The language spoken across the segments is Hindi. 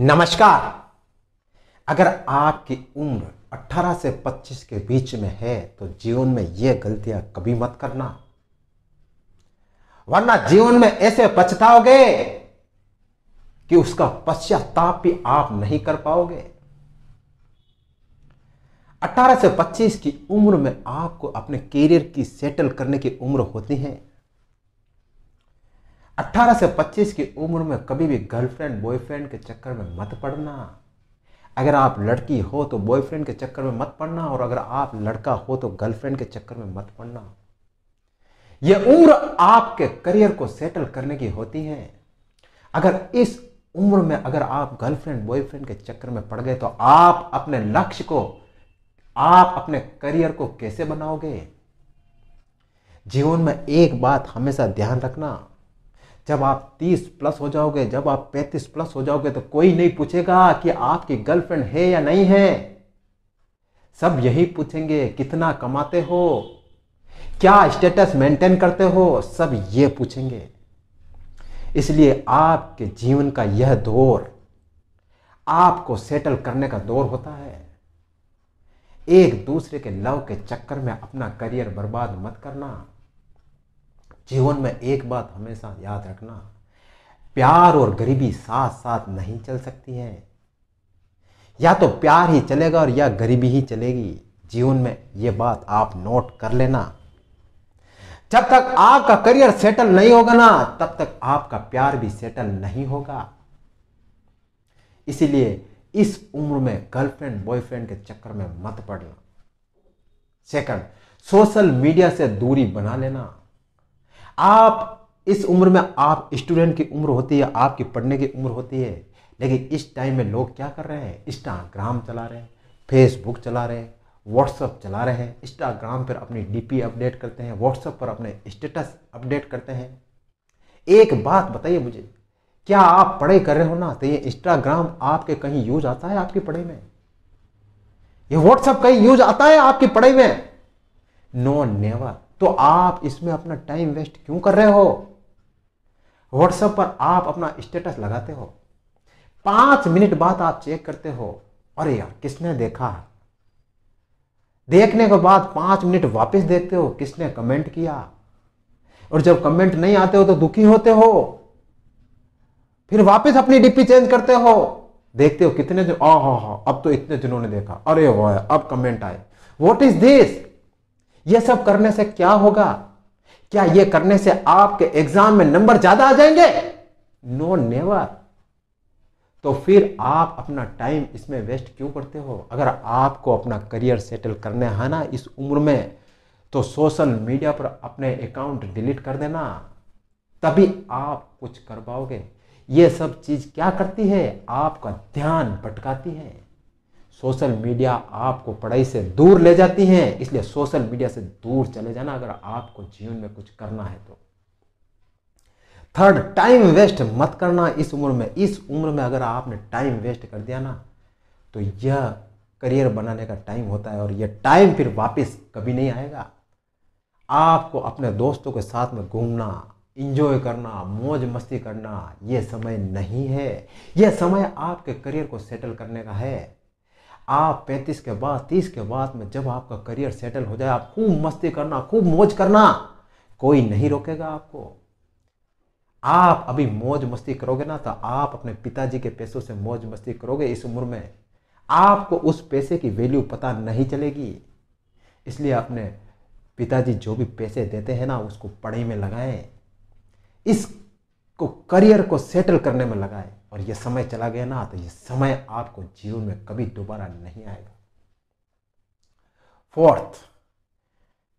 नमस्कार अगर आपकी उम्र 18 से 25 के बीच में है तो जीवन में यह गलतियां कभी मत करना वरना जीवन में ऐसे पछताओगे कि उसका पश्चाताप भी आप नहीं कर पाओगे 18 से 25 की उम्र में आपको अपने करियर की सेटल करने की उम्र होती है 18 से 25 की उम्र में कभी भी गर्लफ्रेंड बॉयफ्रेंड के चक्कर में मत पड़ना अगर आप लड़की हो तो बॉयफ्रेंड के चक्कर में मत पड़ना और अगर आप लड़का हो तो गर्लफ्रेंड के चक्कर में मत पड़ना यह उम्र आपके करियर को सेटल करने की होती है अगर इस उम्र में अगर आप गर्लफ्रेंड बॉयफ्रेंड के चक्कर में पड़ गए तो आप अपने लक्ष्य को आप अपने करियर को कैसे बनाओगे जीवन में एक बात हमेशा ध्यान रखना जब आप 30 प्लस हो जाओगे जब आप 35 प्लस हो जाओगे तो कोई नहीं पूछेगा कि आपकी गर्लफ्रेंड है या नहीं है सब यही पूछेंगे कितना कमाते हो क्या स्टेटस मेंटेन करते हो सब ये पूछेंगे इसलिए आपके जीवन का यह दौर आपको सेटल करने का दौर होता है एक दूसरे के लव के चक्कर में अपना करियर बर्बाद मत करना जीवन में एक बात हमेशा याद रखना प्यार और गरीबी साथ साथ नहीं चल सकती है या तो प्यार ही चलेगा और या गरीबी ही चलेगी जीवन में यह बात आप नोट कर लेना जब तक आपका करियर सेटल नहीं होगा ना तब तक आपका प्यार भी सेटल नहीं होगा इसीलिए इस उम्र में गर्लफ्रेंड बॉयफ्रेंड के चक्कर में मत पड़ना सेकंड सोशल मीडिया से दूरी बना लेना आप इस उम्र में आप स्टूडेंट की उम्र होती है आपकी पढ़ने की उम्र होती है लेकिन इस टाइम में लोग क्या कर रहे हैं इंस्टाग्राम चला रहे हैं फेसबुक चला रहे हैं व्हाट्सअप चला रहे हैं इंस्टाग्राम पर अपनी डीपी अपडेट करते हैं व्हाट्सअप पर अपने स्टेटस अपडेट करते हैं एक बात बताइए मुझे क्या आप पढ़ाई कर रहे हो ना तो ये इंस्टाग्राम आपके कहीं यूज आता है आपकी पढ़ाई में ये व्हाट्सअप कहीं यूज आता है आपकी पढ़ाई में नो नेवर तो आप इसमें अपना टाइम वेस्ट क्यों कर रहे हो व्हाट्सएप पर आप अपना स्टेटस लगाते हो पांच मिनट बाद आप चेक करते हो अरे यार किसने देखा देखने के बाद पांच मिनट वापस देखते हो किसने कमेंट किया और जब कमेंट नहीं आते हो तो दुखी होते हो फिर वापस अपनी डीपी चेंज करते हो देखते हो कितने जो आ हा हा अब तो इतने जिन्होंने ने देखा अरे वाह अब कमेंट आए व्हाट इज दिस ये सब करने से क्या होगा क्या ये करने से आपके एग्जाम में नंबर ज्यादा आ जाएंगे नो no, नेवर तो फिर आप अपना टाइम इसमें वेस्ट क्यों करते हो अगर आपको अपना करियर सेटल करने है ना इस उम्र में तो सोशल मीडिया पर अपने अकाउंट डिलीट कर देना तभी आप कुछ कर पाओगे ये सब चीज़ क्या करती है आपका ध्यान भटकाती है सोशल मीडिया आपको पढ़ाई से दूर ले जाती है इसलिए सोशल मीडिया से दूर चले जाना अगर आपको जीवन में कुछ करना है तो थर्ड टाइम वेस्ट मत करना इस उम्र में इस उम्र में अगर आपने टाइम वेस्ट कर दिया ना तो यह करियर बनाने का टाइम होता है और यह टाइम फिर वापस कभी नहीं आएगा आपको अपने दोस्तों के साथ में घूमना इंजॉय करना मौज मस्ती करना ये समय नहीं है यह समय आपके करियर को सेटल करने का है आप पैंतीस के बाद तीस के बाद में जब आपका करियर सेटल हो जाए आप खूब मस्ती करना खूब मौज करना कोई नहीं रोकेगा आपको आप अभी मौज मस्ती करोगे ना तो आप अपने पिताजी के पैसों से मौज मस्ती करोगे इस उम्र में आपको उस पैसे की वैल्यू पता नहीं चलेगी इसलिए अपने पिताजी जो भी पैसे देते हैं ना उसको पढ़ाई में लगाएं इसको करियर को सेटल करने में लगाएं और ये समय चला गया ना तो ये समय आपको जीवन में कभी दोबारा नहीं आएगा फोर्थ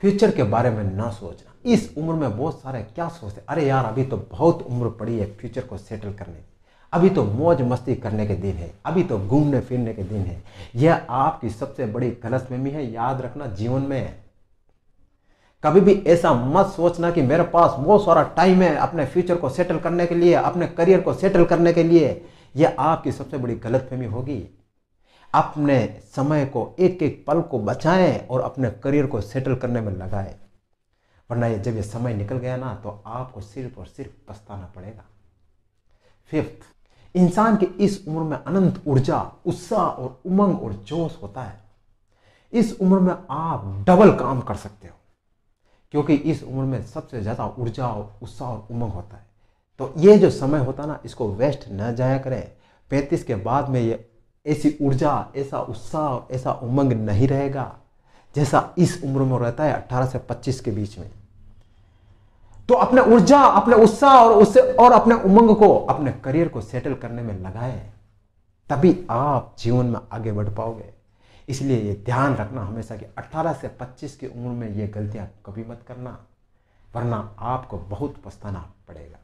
फ्यूचर के बारे में ना सोचना इस उम्र में बहुत सारे क्या सोचते अरे यार अभी तो बहुत उम्र पड़ी है फ्यूचर को सेटल करने की अभी तो मौज मस्ती करने के दिन है अभी तो घूमने फिरने के दिन है यह आपकी सबसे बड़ी गलतफहमी है याद रखना जीवन में कभी भी ऐसा मत सोचना कि मेरे पास बहुत सारा टाइम है अपने फ्यूचर को सेटल करने के लिए अपने करियर को सेटल करने के लिए यह आपकी सबसे बड़ी गलतफहमी होगी अपने समय को एक एक पल को बचाएं और अपने करियर को सेटल करने में लगाएं वरना ये जब ये समय निकल गया ना तो आपको सिर्फ और सिर्फ पछताना पड़ेगा फिफ्थ इंसान की इस उम्र में अनंत ऊर्जा उत्साह और उमंग और जोश होता है इस उम्र में आप डबल काम कर सकते हो क्योंकि इस उम्र में सबसे ज़्यादा ऊर्जा और उत्साह और उमंग होता है तो ये जो समय होता ना इसको वेस्ट न जाया करें पैंतीस के बाद में ये ऐसी ऊर्जा ऐसा उत्साह और ऐसा उमंग नहीं रहेगा जैसा इस उम्र में रहता है अट्ठारह से पच्चीस के बीच में तो अपने ऊर्जा अपने उत्साह और उससे और अपने उमंग को अपने करियर को सेटल करने में लगाए तभी आप जीवन में आगे बढ़ पाओगे इसलिए ये ध्यान रखना हमेशा कि 18 से 25 की उम्र में ये गलतियाँ कभी मत करना वरना आपको बहुत पछताना पड़ेगा